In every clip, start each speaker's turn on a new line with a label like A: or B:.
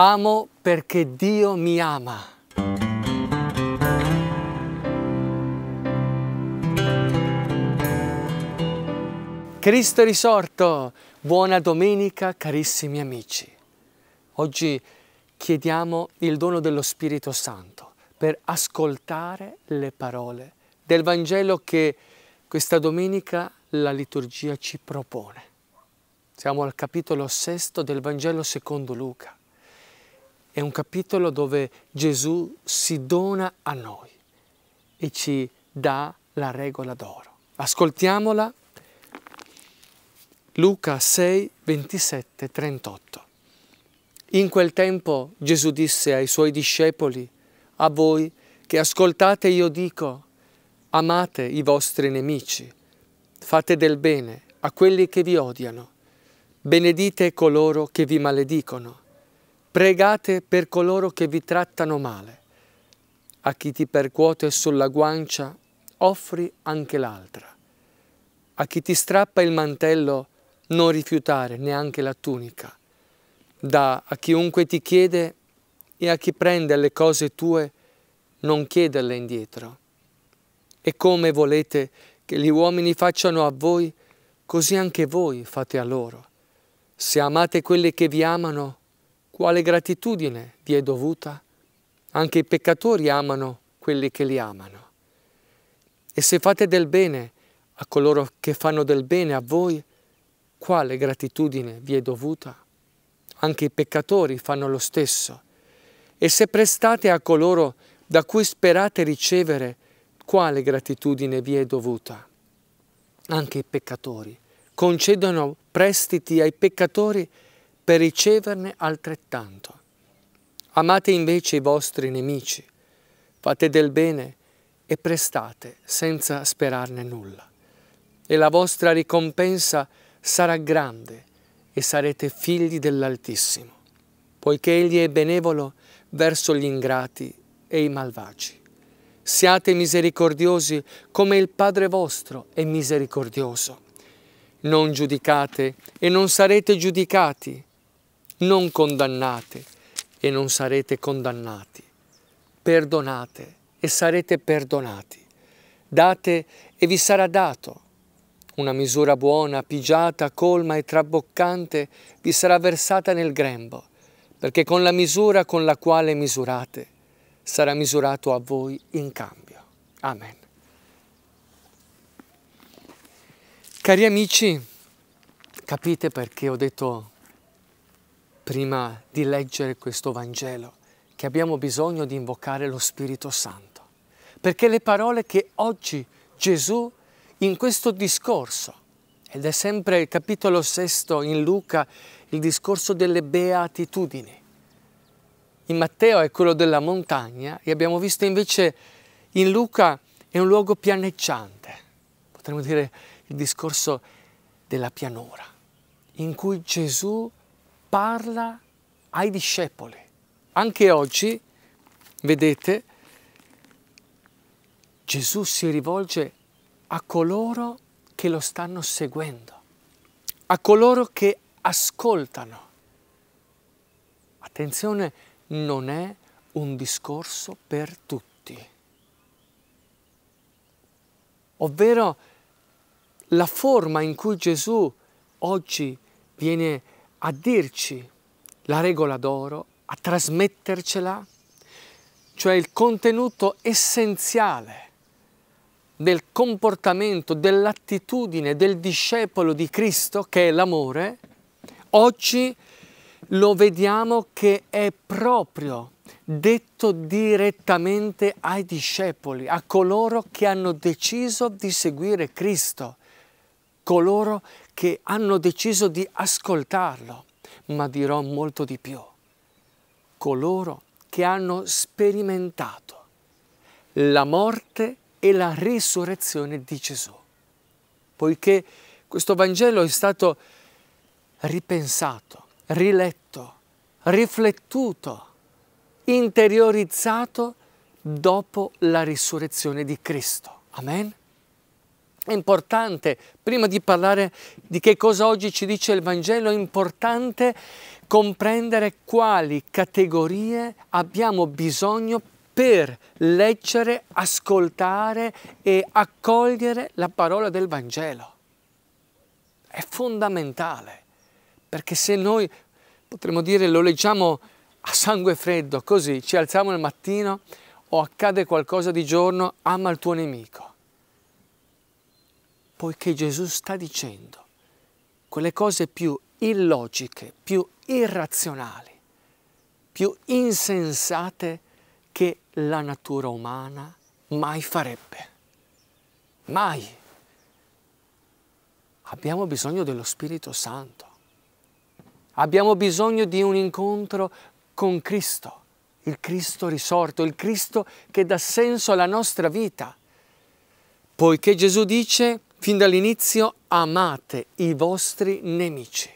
A: Amo perché Dio mi ama. Cristo risorto, buona domenica carissimi amici. Oggi chiediamo il dono dello Spirito Santo per ascoltare le parole del Vangelo che questa domenica la liturgia ci propone. Siamo al capitolo sesto del Vangelo secondo Luca. È un capitolo dove Gesù si dona a noi e ci dà la regola d'oro. Ascoltiamola Luca 6, 27, 38. In quel tempo Gesù disse ai suoi discepoli, a voi che ascoltate io dico, amate i vostri nemici, fate del bene a quelli che vi odiano, benedite coloro che vi maledicono, Pregate per coloro che vi trattano male. A chi ti percuote sulla guancia, offri anche l'altra. A chi ti strappa il mantello, non rifiutare neanche la tunica. Da a chiunque ti chiede e a chi prende le cose tue, non chiederle indietro. E come volete che gli uomini facciano a voi, così anche voi fate a loro. Se amate quelli che vi amano, quale gratitudine vi è dovuta. Anche i peccatori amano quelli che li amano. E se fate del bene a coloro che fanno del bene a voi, quale gratitudine vi è dovuta? Anche i peccatori fanno lo stesso. E se prestate a coloro da cui sperate ricevere, quale gratitudine vi è dovuta? Anche i peccatori concedono prestiti ai peccatori per riceverne altrettanto. Amate invece i vostri nemici, fate del bene e prestate senza sperarne nulla. E la vostra ricompensa sarà grande e sarete figli dell'Altissimo, poiché Egli è benevolo verso gli ingrati e i malvagi. Siate misericordiosi come il Padre vostro è misericordioso. Non giudicate e non sarete giudicati, non condannate e non sarete condannati, perdonate e sarete perdonati, date e vi sarà dato. Una misura buona, pigiata, colma e traboccante vi sarà versata nel grembo, perché con la misura con la quale misurate sarà misurato a voi in cambio. Amen. Cari amici, capite perché ho detto prima di leggere questo Vangelo che abbiamo bisogno di invocare lo Spirito Santo, perché le parole che oggi Gesù in questo discorso, ed è sempre il capitolo sesto in Luca, il discorso delle beatitudini. In Matteo è quello della montagna e abbiamo visto invece in Luca è un luogo pianeggiante, potremmo dire il discorso della pianura, in cui Gesù parla ai discepoli. Anche oggi, vedete, Gesù si rivolge a coloro che lo stanno seguendo, a coloro che ascoltano. Attenzione, non è un discorso per tutti. Ovvero la forma in cui Gesù oggi viene a dirci la regola d'oro, a trasmettercela, cioè il contenuto essenziale del comportamento, dell'attitudine del discepolo di Cristo, che è l'amore, oggi lo vediamo che è proprio detto direttamente ai discepoli, a coloro che hanno deciso di seguire Cristo, coloro che hanno deciso di ascoltarlo, ma dirò molto di più. Coloro che hanno sperimentato la morte e la risurrezione di Gesù. Poiché questo Vangelo è stato ripensato, riletto, riflettuto, interiorizzato dopo la risurrezione di Cristo. Amen? È importante, prima di parlare di che cosa oggi ci dice il Vangelo, è importante comprendere quali categorie abbiamo bisogno per leggere, ascoltare e accogliere la parola del Vangelo. È fondamentale, perché se noi, potremmo dire, lo leggiamo a sangue freddo, così ci alziamo al mattino o accade qualcosa di giorno, ama il tuo nemico poiché Gesù sta dicendo quelle cose più illogiche, più irrazionali, più insensate che la natura umana mai farebbe. Mai. Abbiamo bisogno dello Spirito Santo. Abbiamo bisogno di un incontro con Cristo, il Cristo risorto, il Cristo che dà senso alla nostra vita. Poiché Gesù dice fin dall'inizio amate i vostri nemici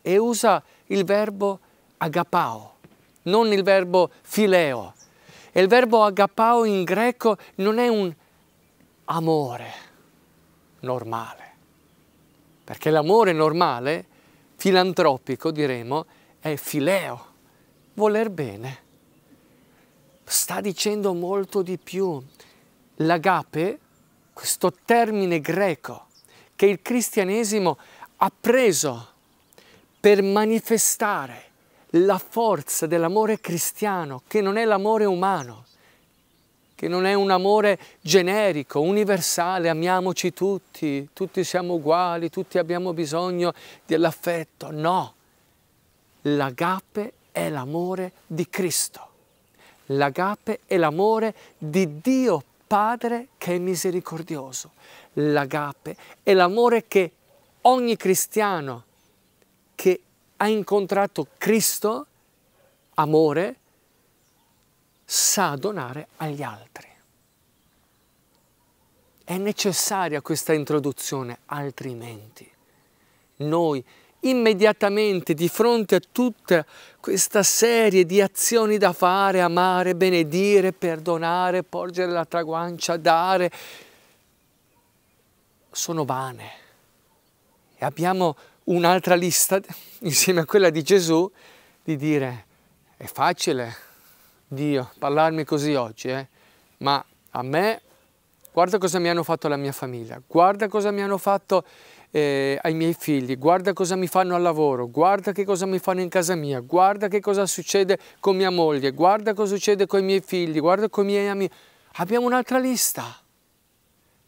A: e usa il verbo agapao, non il verbo fileo. E il verbo agapao in greco non è un amore normale, perché l'amore normale, filantropico diremo, è fileo, voler bene. Sta dicendo molto di più. L'agape, questo termine greco che il cristianesimo ha preso per manifestare la forza dell'amore cristiano, che non è l'amore umano, che non è un amore generico, universale, amiamoci tutti, tutti siamo uguali, tutti abbiamo bisogno dell'affetto. No, l'agape è l'amore di Cristo. L'agape è l'amore di Dio Padre che è misericordioso, l'agape e l'amore che ogni cristiano che ha incontrato Cristo, amore, sa donare agli altri. È necessaria questa introduzione, altrimenti noi immediatamente di fronte a tutta questa serie di azioni da fare, amare, benedire, perdonare, porgere la traguancia, dare, sono vane. E abbiamo un'altra lista, insieme a quella di Gesù, di dire, è facile, Dio, parlarmi così oggi, eh? ma a me, guarda cosa mi hanno fatto la mia famiglia, guarda cosa mi hanno fatto eh, ai miei figli, guarda cosa mi fanno al lavoro, guarda che cosa mi fanno in casa mia, guarda che cosa succede con mia moglie, guarda cosa succede con i miei figli, guarda con i miei amici. Abbiamo un'altra lista.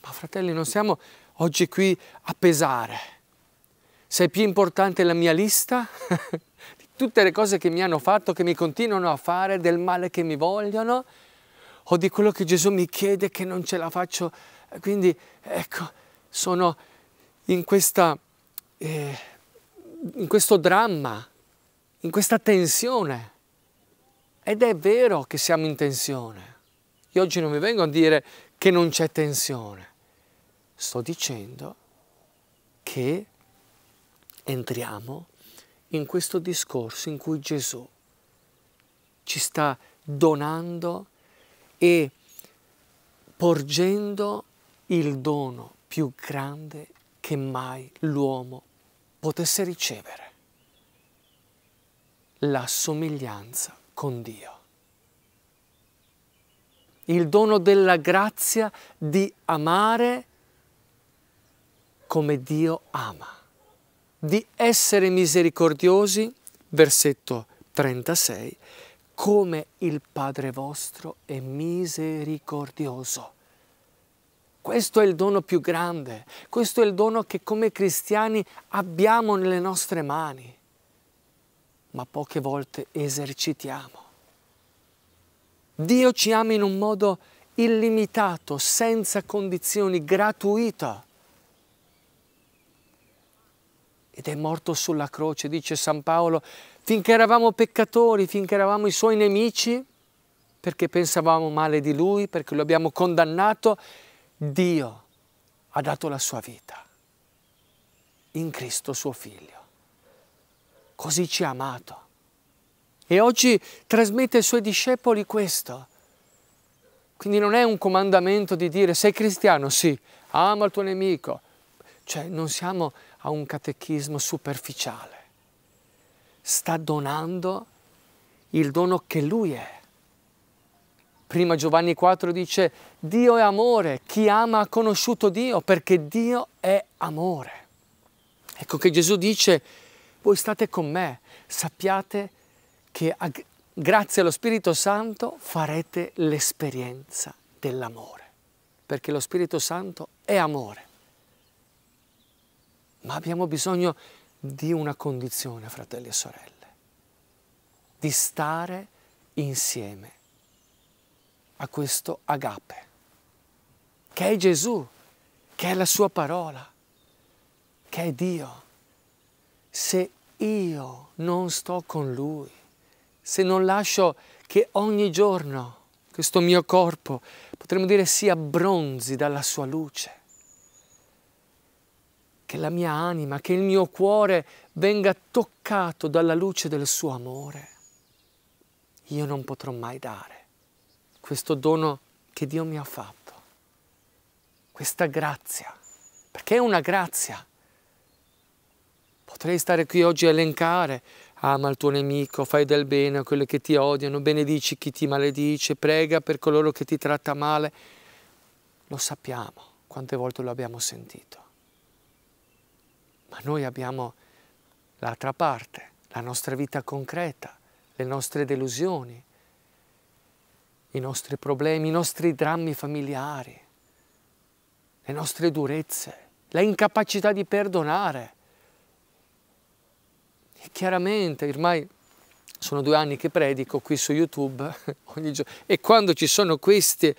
A: Ma fratelli, non siamo oggi qui a pesare. Se è più importante la mia lista di tutte le cose che mi hanno fatto, che mi continuano a fare, del male che mi vogliono, o di quello che Gesù mi chiede che non ce la faccio. Eh, quindi, ecco, sono in, questa, eh, in questo dramma, in questa tensione. Ed è vero che siamo in tensione. Io oggi non mi vengo a dire che non c'è tensione. Sto dicendo che entriamo in questo discorso in cui Gesù ci sta donando e porgendo il dono più grande che mai l'uomo potesse ricevere, la somiglianza con Dio, il dono della grazia di amare come Dio ama, di essere misericordiosi, versetto 36, come il Padre vostro è misericordioso. Questo è il dono più grande, questo è il dono che come cristiani abbiamo nelle nostre mani, ma poche volte esercitiamo. Dio ci ama in un modo illimitato, senza condizioni, gratuito. Ed è morto sulla croce, dice San Paolo, finché eravamo peccatori, finché eravamo i suoi nemici, perché pensavamo male di lui, perché lo abbiamo condannato, Dio ha dato la sua vita in Cristo suo Figlio. Così ci ha amato. E oggi trasmette ai suoi discepoli questo. Quindi non è un comandamento di dire sei cristiano, sì, ama il tuo nemico. Cioè non siamo a un catechismo superficiale. Sta donando il dono che lui è Prima Giovanni 4 dice, Dio è amore, chi ama ha conosciuto Dio perché Dio è amore. Ecco che Gesù dice, voi state con me, sappiate che grazie allo Spirito Santo farete l'esperienza dell'amore, perché lo Spirito Santo è amore. Ma abbiamo bisogno di una condizione, fratelli e sorelle, di stare insieme a questo agape, che è Gesù, che è la sua parola, che è Dio. Se io non sto con Lui, se non lascio che ogni giorno questo mio corpo, potremmo dire, sia bronzi dalla sua luce, che la mia anima, che il mio cuore venga toccato dalla luce del suo amore, io non potrò mai dare questo dono che Dio mi ha fatto, questa grazia, perché è una grazia. Potrei stare qui oggi a elencare, ama il tuo nemico, fai del bene a quelli che ti odiano, benedici chi ti maledice, prega per coloro che ti tratta male. Lo sappiamo, quante volte lo abbiamo sentito. Ma noi abbiamo l'altra parte, la nostra vita concreta, le nostre delusioni, i nostri problemi, i nostri drammi familiari, le nostre durezze, la incapacità di perdonare. E chiaramente ormai sono due anni che predico qui su YouTube ogni giorno e quando ci sono queste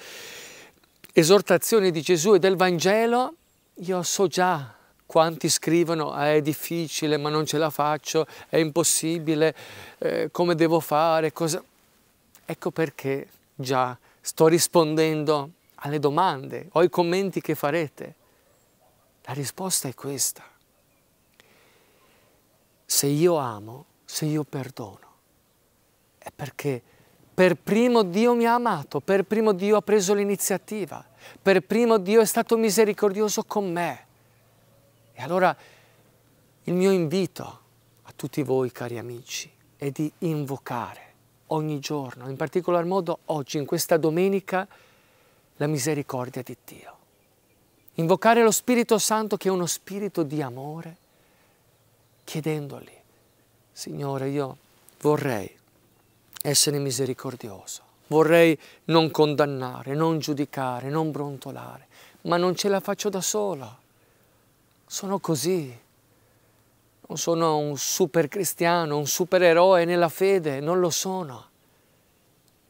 A: esortazioni di Gesù e del Vangelo, io so già quanti scrivono eh, è difficile ma non ce la faccio, è impossibile, eh, come devo fare, cosa... Ecco perché già sto rispondendo alle domande o ai commenti che farete? La risposta è questa. Se io amo, se io perdono, è perché per primo Dio mi ha amato, per primo Dio ha preso l'iniziativa, per primo Dio è stato misericordioso con me. E allora il mio invito a tutti voi, cari amici, è di invocare ogni giorno, in particolar modo oggi, in questa domenica, la misericordia di Dio. Invocare lo Spirito Santo che è uno spirito di amore, chiedendogli, Signore, io vorrei essere misericordioso, vorrei non condannare, non giudicare, non brontolare, ma non ce la faccio da solo. Sono così, non sono un super cristiano, un supereroe nella fede, non lo sono.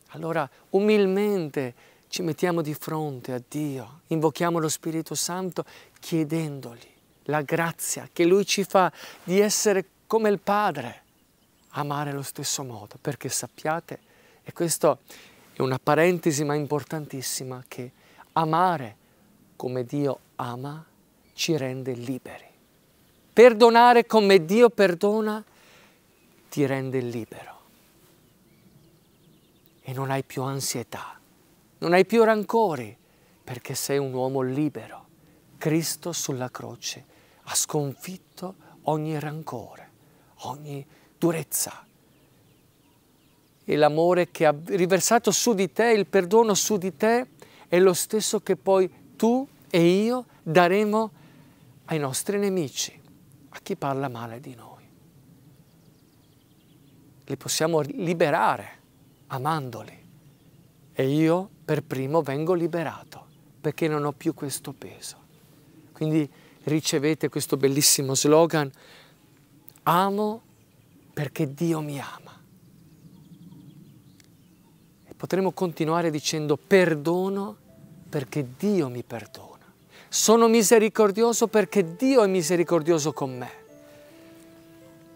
A: Allora umilmente ci mettiamo di fronte a Dio, invochiamo lo Spirito Santo chiedendogli la grazia che Lui ci fa di essere come il Padre, amare allo stesso modo, perché sappiate, e questa è una parentesi ma importantissima, che amare come Dio ama ci rende liberi. Perdonare come Dio perdona ti rende libero e non hai più ansietà, non hai più rancore, perché sei un uomo libero. Cristo sulla croce ha sconfitto ogni rancore, ogni durezza. E l'amore che ha riversato su di te, il perdono su di te, è lo stesso che poi tu e io daremo ai nostri nemici a chi parla male di noi. Li possiamo liberare amandoli e io per primo vengo liberato perché non ho più questo peso. Quindi ricevete questo bellissimo slogan, amo perché Dio mi ama. E potremo continuare dicendo perdono perché Dio mi perdona. Sono misericordioso perché Dio è misericordioso con me.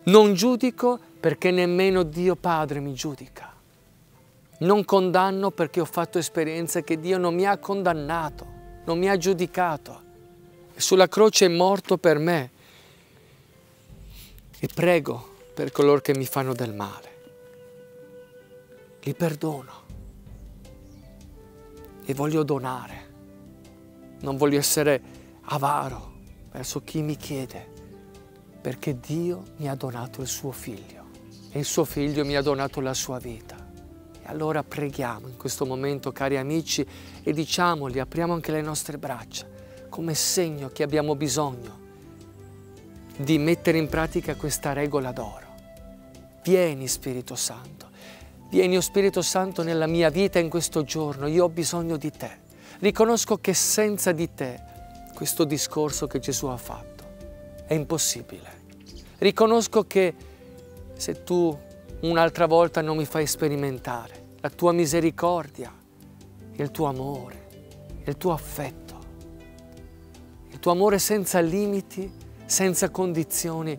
A: Non giudico perché nemmeno Dio Padre mi giudica. Non condanno perché ho fatto esperienze che Dio non mi ha condannato, non mi ha giudicato. Sulla croce è morto per me. E prego per coloro che mi fanno del male. Li perdono e voglio donare non voglio essere avaro verso chi mi chiede, perché Dio mi ha donato il suo figlio e il suo figlio mi ha donato la sua vita. E allora preghiamo in questo momento, cari amici, e diciamoli, apriamo anche le nostre braccia come segno che abbiamo bisogno di mettere in pratica questa regola d'oro. Vieni Spirito Santo, vieni o oh Spirito Santo nella mia vita in questo giorno, io ho bisogno di te Riconosco che senza di te questo discorso che Gesù ha fatto è impossibile. Riconosco che se tu un'altra volta non mi fai sperimentare la tua misericordia, il tuo amore, il tuo affetto, il tuo amore senza limiti, senza condizioni,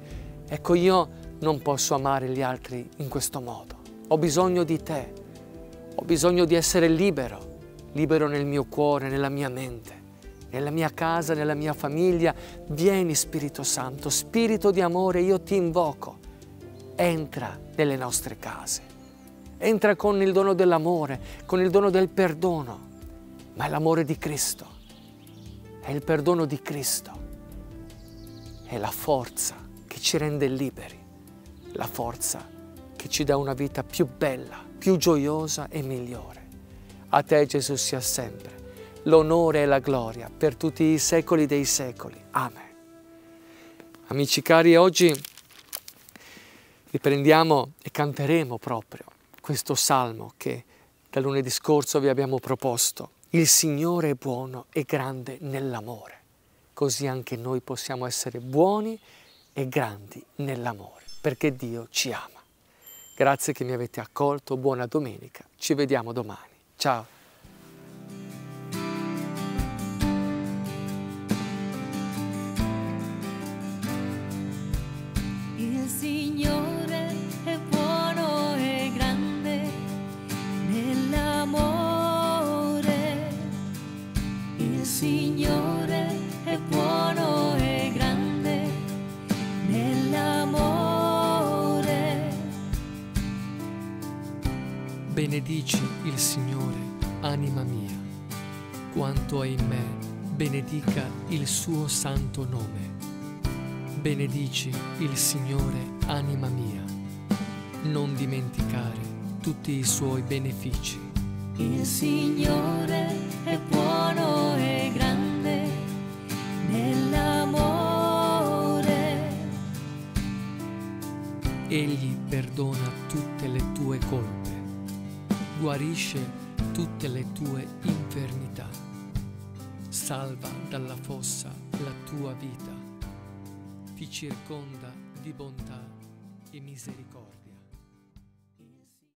A: ecco io non posso amare gli altri in questo modo. Ho bisogno di te, ho bisogno di essere libero libero nel mio cuore, nella mia mente, nella mia casa, nella mia famiglia. Vieni Spirito Santo, Spirito di amore, io ti invoco. Entra nelle nostre case. Entra con il dono dell'amore, con il dono del perdono, ma è l'amore di Cristo, è il perdono di Cristo, è la forza che ci rende liberi, la forza che ci dà una vita più bella, più gioiosa e migliore. A te Gesù sia sempre l'onore e la gloria per tutti i secoli dei secoli. Amen. Amici cari, oggi riprendiamo e canteremo proprio questo salmo che dal lunedì scorso vi abbiamo proposto. Il Signore è buono e grande nell'amore. Così anche noi possiamo essere buoni e grandi nell'amore, perché Dio ci ama. Grazie che mi avete accolto, buona domenica, ci vediamo domani. Ciao Signore, anima mia, quanto è in me, benedica il suo santo nome. Benedici il Signore, anima mia, non dimenticare tutti i suoi benefici. Il Signore è buono e grande nell'amore. Egli perdona tutte le tue colpe guarisce tutte le tue infermità, salva dalla fossa la tua vita, ti circonda di bontà e misericordia.